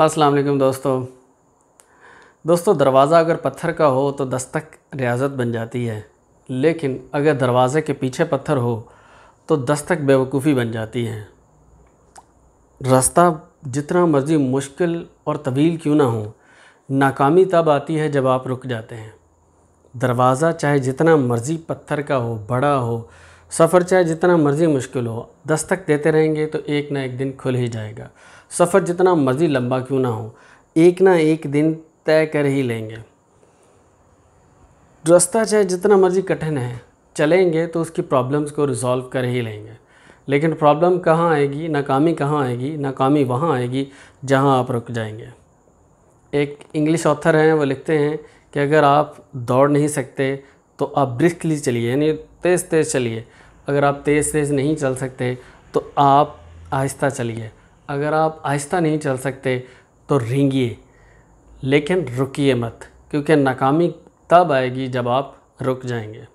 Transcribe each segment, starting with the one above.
अस्सलाम वालेकुम दोस्तों दोस्तों दरवाज़ा अगर पत्थर का हो तो दस्तक रियाजत बन जाती है लेकिन अगर दरवाज़े के पीछे पत्थर हो तो दस्तक बेवकूफ़ी बन जाती है रास्ता जितना मर्ज़ी मुश्किल और तवील क्यों ना हो नाकामी तब आती है जब आप रुक जाते हैं दरवाज़ा चाहे जितना मर्ज़ी पत्थर का हो बड़ा हो सफ़र चाहे जितना मर्ज़ी मुश्किल हो दस्तक देते रहेंगे तो एक ना एक दिन खुल ही जाएगा सफ़र जितना मर्ज़ी लंबा क्यों ना हो एक ना एक दिन तय कर ही लेंगे रास्ता चाहे जितना मर्ज़ी कठिन है चलेंगे तो उसकी प्रॉब्लम्स को रिज़ॉल्व कर ही लेंगे लेकिन प्रॉब्लम कहाँ आएगी नाकामी कहाँ आएगी नाकामी वहाँ आएगी जहाँ आप रुक जाएंगे एक इंग्लिश ऑथर हैं वो लिखते हैं कि अगर आप दौड़ नहीं सकते तो आप ब्रिस्कली चलिए यानी तेज़ तेज़ चलिए अगर आप तेज़ तेज़ नहीं चल सकते तो आप आहिस्ता चलिए अगर आप आहिस्ता नहीं चल सकते तो रेंगिए लेकिन रुकिए मत क्योंकि नाकामी तब आएगी जब आप रुक जाएंगे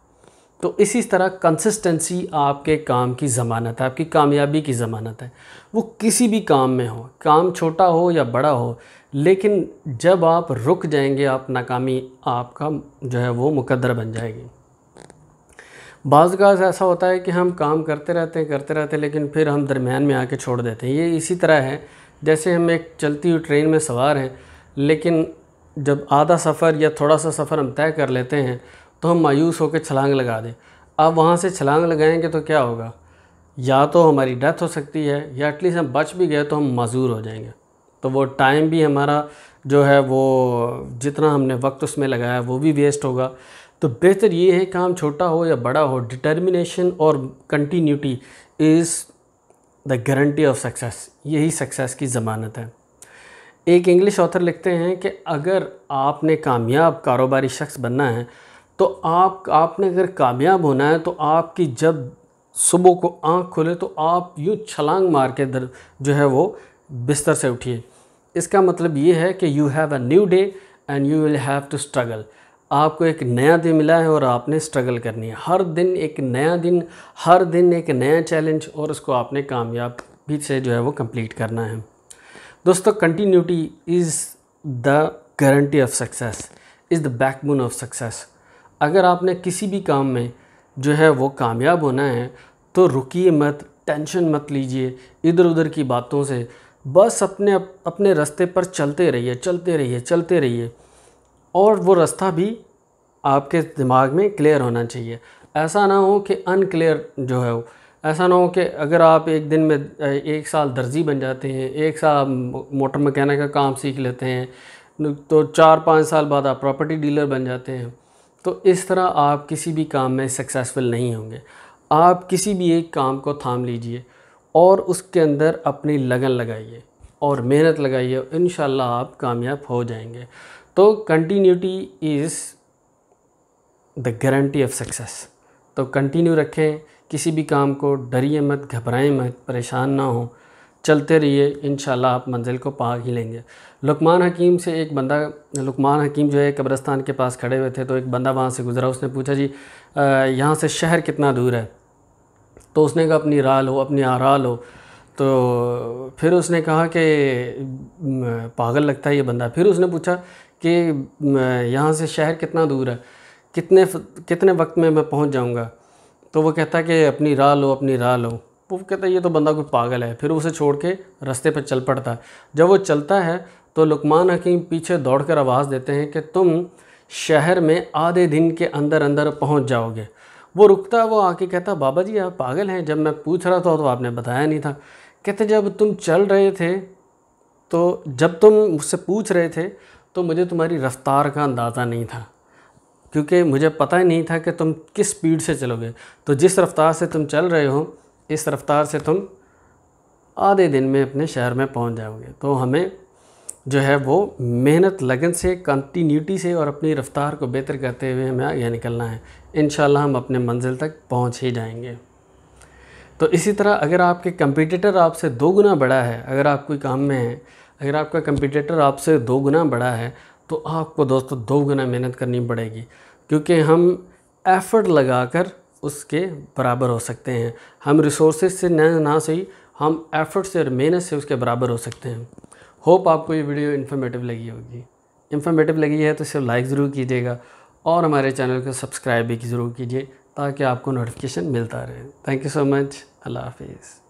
तो इसी तरह कंसिस्टेंसी आपके काम की ज़मानत है आपकी कामयाबी की ज़मानत है वो किसी भी काम में हो काम छोटा हो या बड़ा हो लेकिन जब आप रुक जाएंगे आप नाकामी आपका जो है वो मुकद्दर बन जाएगी बाज़ ऐसा होता है कि हम काम करते रहते हैं करते रहते हैं लेकिन फिर हम दरमियान में आके छोड़ देते हैं ये इसी तरह है जैसे हम एक चलती हुई ट्रेन में सवार हैं लेकिन जब आधा सफ़र या थोड़ा सा सफ़र हम तय कर लेते हैं तो हम मायूस होकर छलांग लगा दें अब वहाँ से छलांग लगाएंगे तो क्या होगा या तो हमारी डेथ हो सकती है या एटलीस्ट हम बच भी गए तो हम मजूर हो जाएंगे तो वो टाइम भी हमारा जो है वो जितना हमने वक्त उसमें लगाया वो भी वेस्ट होगा तो बेहतर ये है काम छोटा हो या बड़ा हो डिटर्मिनेशन और continuity is the guarantee of success यही सक्सेस की ज़मानत है एक इंग्लिश ऑथर लिखते हैं कि अगर आपने कामयाब कारोबारी शख्स बनना है तो आप आपने अगर कामयाब होना है तो आपकी जब सुबह को आंख खुले तो आप यूँ छलांग मार के दर जो है वो बिस्तर से उठिए इसका मतलब ये है कि you have a new day and you will have to struggle आपको एक नया दिन मिला है और आपने स्ट्रगल करनी है हर दिन एक नया दिन हर दिन एक नया चैलेंज और उसको आपने कामयाब भी से जो है वो कंप्लीट करना है दोस्तों continuity is the guarantee of success is the backbone of success अगर आपने किसी भी काम में जो है वो कामयाब होना है तो रुकिए मत टेंशन मत लीजिए इधर उधर की बातों से बस अपने अपने रास्ते पर चलते रहिए चलते रहिए चलते रहिए और वो रास्ता भी आपके दिमाग में क्लियर होना चाहिए ऐसा ना हो कि अनक्लियर जो है वो ऐसा ना हो कि अगर आप एक दिन में एक साल दर्जी बन जाते हैं एक साल मोटर मकैनिक का काम सीख लेते हैं तो चार पाँच साल बाद आप प्रॉपर्टी डीलर बन जाते हैं तो इस तरह आप किसी भी काम में सक्सेसफुल नहीं होंगे आप किसी भी एक काम को थाम लीजिए और उसके अंदर अपनी लगन लगाइए और मेहनत लगाइए इन आप कामयाब हो जाएंगे तो continuity is the guarantee of success तो कंटिन्यू रखें किसी भी काम को डरिए मत घबराएं मत परेशान ना हों चलते रहिए इन आप मंजिल को पा ही लेंगे लुकमान हकीम से एक बंदा लुकमान हकीम जो है कब्रस्तान के पास खड़े हुए थे तो एक बंदा वहाँ से गुज़रा उसने पूछा जी यहाँ से शहर कितना दूर है तो उसने कहा अपनी राल हो अपनी आराल हो तो फिर उसने कहा कि पागल लगता है ये बंदा फिर उसने पूछा कि यहाँ से शहर कितना दूर है कितने कितने वक्त में मैं पहुँच जाऊँगा तो वो कहता है कि अपनी राह लो अपनी राह लो वो कहता है ये तो बंदा कोई पागल है फिर उसे छोड़ के रस्ते पर चल पड़ता है जब वो चलता है तो लुकमान हकीम पीछे दौड़कर आवाज़ देते हैं कि तुम शहर में आधे दिन के अंदर अंदर पहुंच जाओगे वो रुकता वो आके कहता बाबा जी आप पागल हैं जब मैं पूछ रहा था तो आपने बताया नहीं था कहते जब तुम चल रहे थे तो जब तुम मुझसे पूछ रहे थे तो मुझे तुम्हारी रफ़्तार का अंदाज़ा नहीं था क्योंकि मुझे पता ही नहीं था कि तुम किस स्पीड से चलोगे तो जिस रफ़्तार से तुम चल रहे हो इस रफ़्तार से तुम आधे दिन में अपने शहर में पहुंच जाओगे तो हमें जो है वो मेहनत लगन से कंटिन्यूटी से और अपनी रफ़्तार को बेहतर करते हुए हमें आगे निकलना है इन हम अपने मंजिल तक पहुँच ही जाएंगे तो इसी तरह अगर आपके कंपटीटर आपसे दो गुना बड़ा है अगर आप कोई काम में हैं अगर आपका कंपटीटर आपसे दो गुना बड़ा है तो आपको दोस्तों दो गुना मेहनत करनी पड़ेगी क्योंकि हम एफ़र्ट लगाकर उसके बराबर हो सकते हैं हम रिसोर्स से न ना सही हम एफर्ट से और मेहनत से उसके बराबर हो सकते हैं होप आपको ये वीडियो इन्फॉर्मेटिव लगी होगी इन्फॉर्मेटिव लगी है तो इसे लाइक ज़रूर कीजिएगा और हमारे चैनल को सब्सक्राइब भी ज़रूर कीजिए ताकि आपको नोटिफिकेशन मिलता रहे थैंक यू सो मच अल्लाह हाफिज़